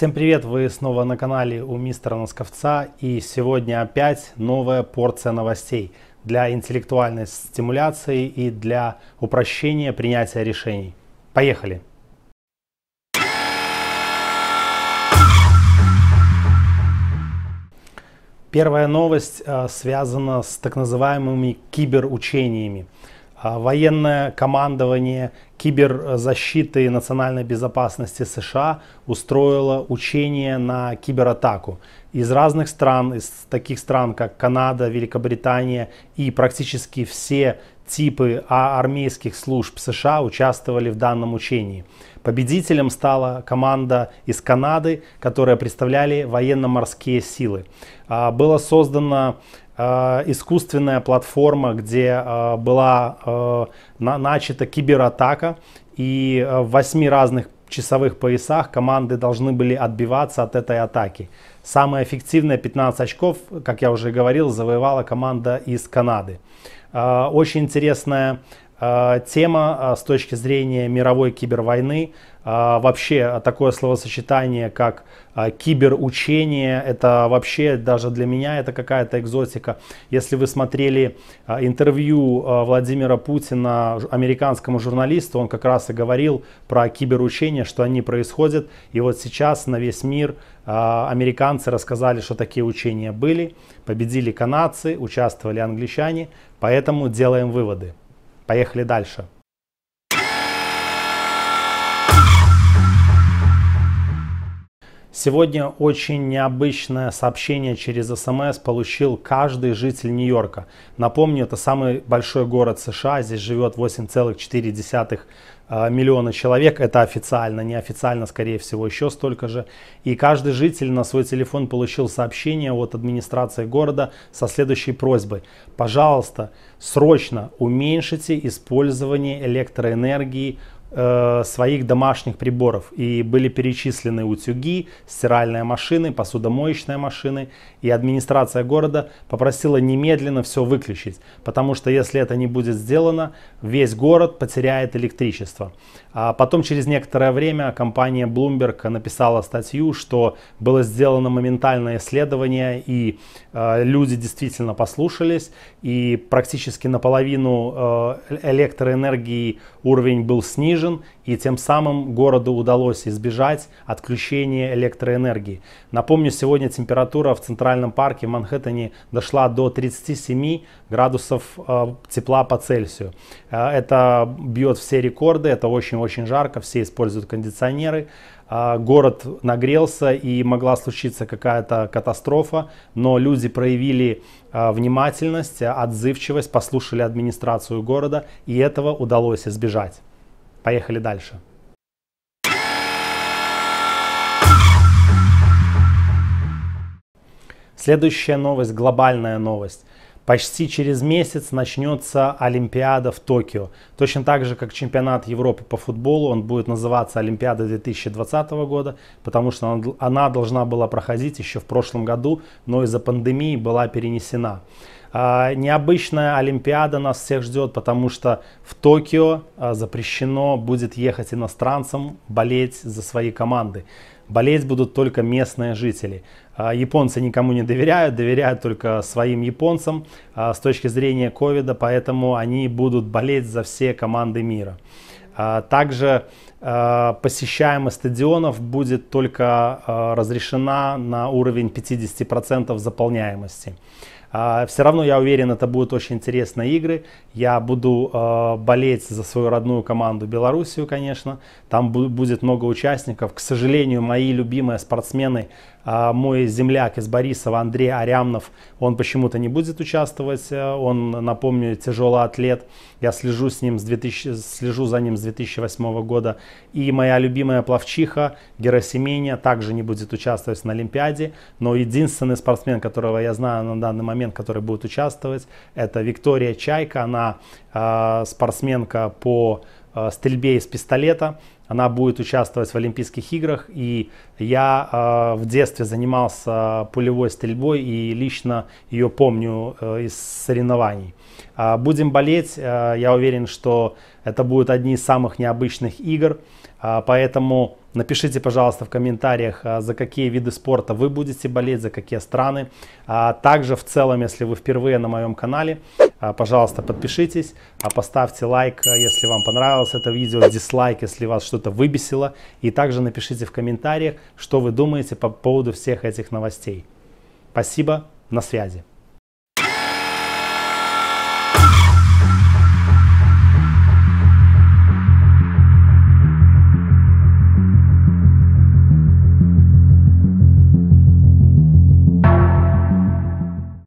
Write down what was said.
Всем привет, вы снова на канале у мистера Носковца и сегодня опять новая порция новостей для интеллектуальной стимуляции и для упрощения принятия решений. Поехали! Первая новость э, связана с так называемыми киберучениями. А, военное командование киберзащиты и национальной безопасности США устроило учение на кибератаку. Из разных стран, из таких стран, как Канада, Великобритания и практически все типы а, армейских служб США участвовали в данном учении. Победителем стала команда из Канады, которая представляли военно-морские силы. А, было создано Э, искусственная платформа, где э, была э, начата кибератака, и в восьми разных часовых поясах команды должны были отбиваться от этой атаки. Самое эффективное 15 очков, как я уже говорил, завоевала команда из Канады. Очень интересная тема с точки зрения мировой кибервойны. А, вообще а, такое словосочетание, как а, киберучение, это вообще даже для меня это какая-то экзотика. Если вы смотрели интервью Владимира Путина американскому журналисту, он как раз и говорил про киберучение, что они происходят. И вот сейчас на весь мир американцы рассказали, что такие учения были, победили канадцы, участвовали англичане, поэтому делаем выводы. Поехали дальше. Сегодня очень необычное сообщение через СМС получил каждый житель Нью-Йорка. Напомню, это самый большой город США, здесь живет 8,4 э, миллиона человек, это официально, неофициально, скорее всего, еще столько же. И каждый житель на свой телефон получил сообщение от администрации города со следующей просьбой. Пожалуйста, срочно уменьшите использование электроэнергии Э, своих домашних приборов. И были перечислены утюги, стиральные машины, посудомоечные машины. И администрация города попросила немедленно все выключить, потому что если это не будет сделано, весь город потеряет электричество. А потом через некоторое время компания Bloomberg написала статью, что было сделано моментальное исследование, и э, люди действительно послушались, и практически наполовину э, электроэнергии уровень был снижен обездвижен, и тем самым городу удалось избежать отключения электроэнергии. Напомню, сегодня температура в Центральном парке в Манхэттене дошла до 37 градусов э, тепла по Цельсию. Э, это бьет все рекорды, это очень-очень жарко, все используют кондиционеры э, город нагрелся и могла случиться какая-то катастрофа, но люди проявили внимательность, отзывчивость, послушали администрацию города, и этого удалось избежать. Поехали дальше. Следующая новость, глобальная новость. Почти через месяц начнется Олимпиада в Токио. Точно так же, как чемпионат Европы по футболу, он будет называться Олимпиада 2020 года, потому что она должна была проходить еще в прошлом году, но из-за пандемии была перенесена. А, необычная Олимпиада нас всех ждет, потому что в Токио а, запрещено будет ехать иностранцам болеть за свои команды. Болеть будут только местные жители. А, японцы никому не доверяют, доверяют только своим японцам с точки зрения ковида, поэтому они будут болеть за все команды мира. Также посещаемость стадионов будет только разрешена на уровень 50% заполняемости. А, Все равно я уверен, это будут очень интересные игры. Я буду а, болеть за свою родную команду Белоруссию, конечно. Там будет много участников. К сожалению, мои любимые спортсмены а мой земляк из Борисова Андрей Арямнов, он почему-то не будет участвовать, э, он, напомню, тяжелый атлет, я слежу, с ним с 2000, слежу за ним с 2008 года, и моя любимая плавчиха Герасименя также не будет участвовать на Олимпиаде, но единственный спортсмен, которого я знаю на данный момент, который будет участвовать, это Виктория Чайка, она э, спортсменка по Э, стрельбе из пистолета. Она будет участвовать в Олимпийских играх. И я э, в детстве занимался пулевой стрельбой и лично ее помню э, из соревнований. А, Будем болеть. Я уверен, что это будут одни из самых необычных игр. А, поэтому напишите, пожалуйста, в комментариях, за какие виды спорта вы будете болеть, за какие страны. А, также в целом, если вы впервые на моем канале, а, пожалуйста, подпишитесь, а, поставьте лайк, а, если вам понравилось это видео, дизлайк, если вас что-то выбесило. И также напишите в комментариях, что вы думаете по поводу всех этих новостей. Спасибо, на связи.